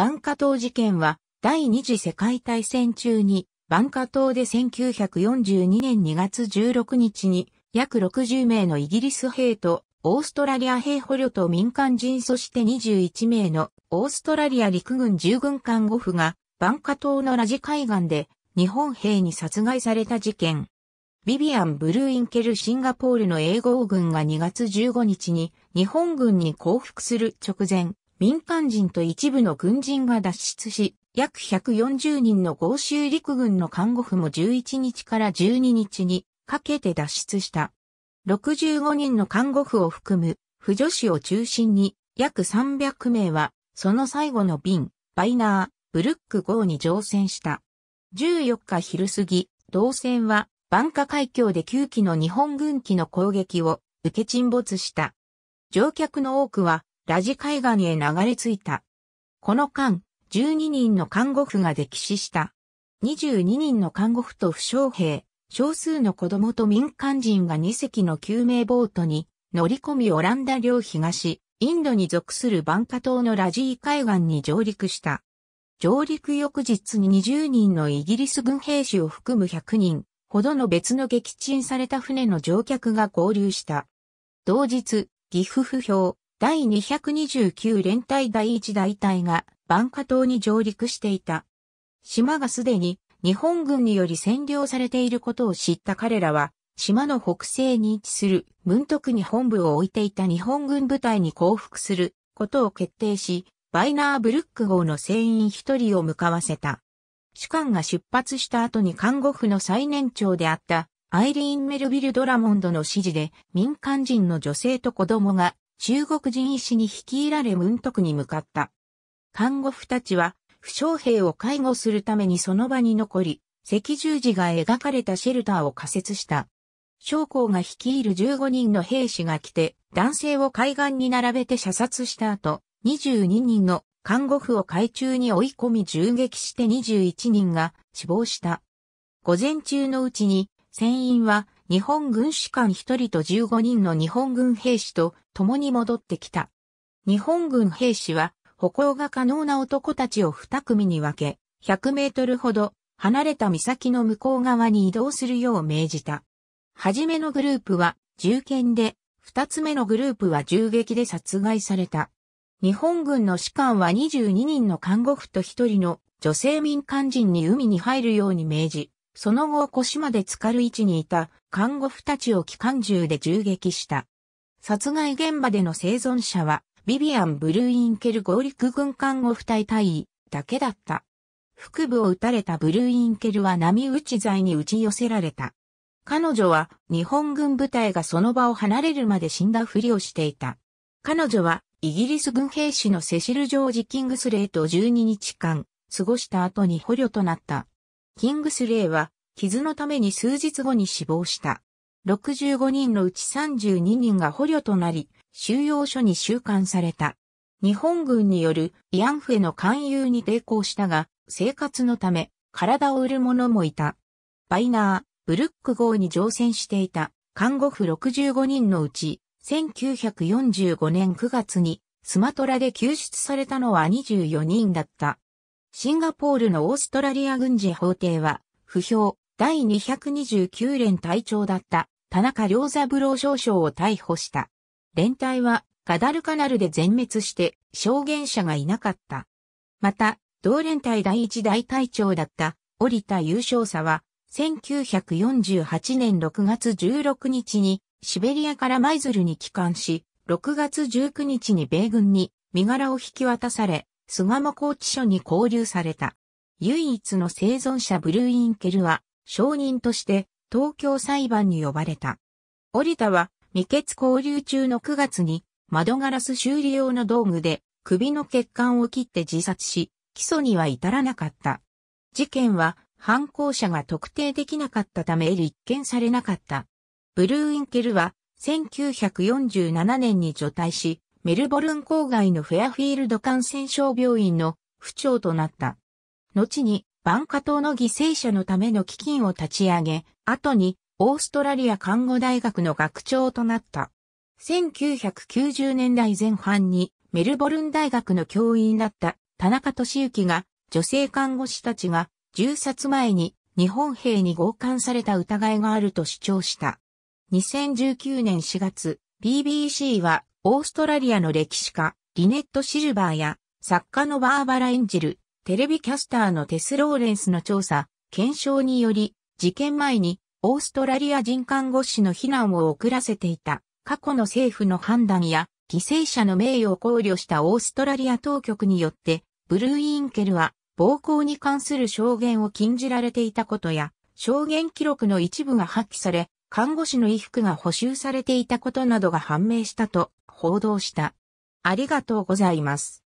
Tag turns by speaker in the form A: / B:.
A: バンカ島事件は、第二次世界大戦中に、バンカ島で1942年2月16日に、約60名のイギリス兵と、オーストラリア兵捕虜と民間人そして21名のオーストラリア陸軍従軍艦護府が、バンカ島のラジ海岸で、日本兵に殺害された事件。ビビアン・ブルーインケルシンガポールの英語軍が2月15日に日本軍に降伏する直前、民間人と一部の軍人が脱出し、約140人の豪州陸軍の看護婦も11日から12日にかけて脱出した。65人の看護婦を含む、婦女子を中心に約300名は、その最後の便、バイナー、ブルック号に乗船した。14日昼過ぎ、同船は、バンカ海峡で9機の日本軍機の攻撃を受け沈没した。乗客の多くはラジ海岸へ流れ着いた。この間、12人の看護婦が溺死した。22人の看護婦と負傷兵、少数の子供と民間人が2隻の救命ボートに乗り込みオランダ領東、インドに属するバンカ島のラジー海岸に上陸した。上陸翌日に20人のイギリス軍兵士を含む100人ほどの別の撃沈された船の乗客が合流した。同日、岐阜不評、第229連隊第1大隊がバ華島に上陸していた。島がすでに日本軍により占領されていることを知った彼らは、島の北西に位置する文徳に本部を置いていた日本軍部隊に降伏することを決定し、バイナーブルック号の船員一人を向かわせた。主官が出発した後に看護婦の最年長であったアイリーン・メルビル・ドラモンドの指示で民間人の女性と子供が中国人医師に率いられ文徳に向かった。看護婦たちは、負傷兵を介護するためにその場に残り、赤十字が描かれたシェルターを仮設した。将校が率いる15人の兵士が来て、男性を海岸に並べて射殺した後、22人の看護婦を海中に追い込み銃撃して21人が死亡した。午前中のうちに、船員は日本軍士官一人と15人の日本軍兵士と共に戻ってきた。日本軍兵士は歩行が可能な男たちを二組に分け、100メートルほど離れた岬の向こう側に移動するよう命じた。はじめのグループは銃剣で、二つ目のグループは銃撃で殺害された。日本軍の士官は22人の看護婦と一人の女性民間人に海に入るように命じ、その後腰まで浸かる位置にいた看護婦たちを機関銃で銃撃した。殺害現場での生存者は、ビビアン・ブルーインケル合陸軍看護婦隊隊員だけだった。腹部を撃たれたブルーインケルは波打ち剤に打ち寄せられた。彼女は日本軍部隊がその場を離れるまで死んだふりをしていた。彼女はイギリス軍兵士のセシル・ジョージ・キングスレイと12日間過ごした後に捕虜となった。キングスレイは傷のために数日後に死亡した。65人のうち32人が捕虜となり、収容所に収監された。日本軍による慰安婦への勧誘に抵抗したが、生活のため体を売る者もいた。バイナー、ブルック号に乗船していた看護婦65人のうち、1945年9月にスマトラで救出されたのは24人だった。シンガポールのオーストラリア軍事法廷は、不評、第229連隊長だった田中良三郎少将を逮捕した。連隊はガダルカナルで全滅して証言者がいなかった。また、同連隊第一大隊長だったり田優勝者は、1948年6月16日にシベリアから舞鶴に帰還し、6月19日に米軍に身柄を引き渡され、菅間拘置所に拘留された。唯一の生存者ブルーインケルは、証人として東京裁判に呼ばれた。織田は未決交流中の9月に窓ガラス修理用の道具で首の血管を切って自殺し、起訴には至らなかった。事件は犯行者が特定できなかったため立件されなかった。ブルーインケルは1947年に除隊し、メルボルン郊外のフェアフィールド感染症病院の不調となった。後にバンカ島の犠牲者のための基金を立ち上げ、後にオーストラリア看護大学の学長となった。1990年代前半にメルボルン大学の教員だった田中俊之が女性看護師たちが銃殺前に日本兵に強姦された疑いがあると主張した。2019年4月、BBC はオーストラリアの歴史家リネット・シルバーや作家のバーバラ・エンジル、テレビキャスターのテス・ローレンスの調査、検証により、事件前にオーストラリア人看護師の避難を遅らせていた過去の政府の判断や犠牲者の名誉を考慮したオーストラリア当局によって、ブルーインケルは暴行に関する証言を禁じられていたことや、証言記録の一部が破棄され、看護師の衣服が補修されていたことなどが判明したと報道した。ありがとうございます。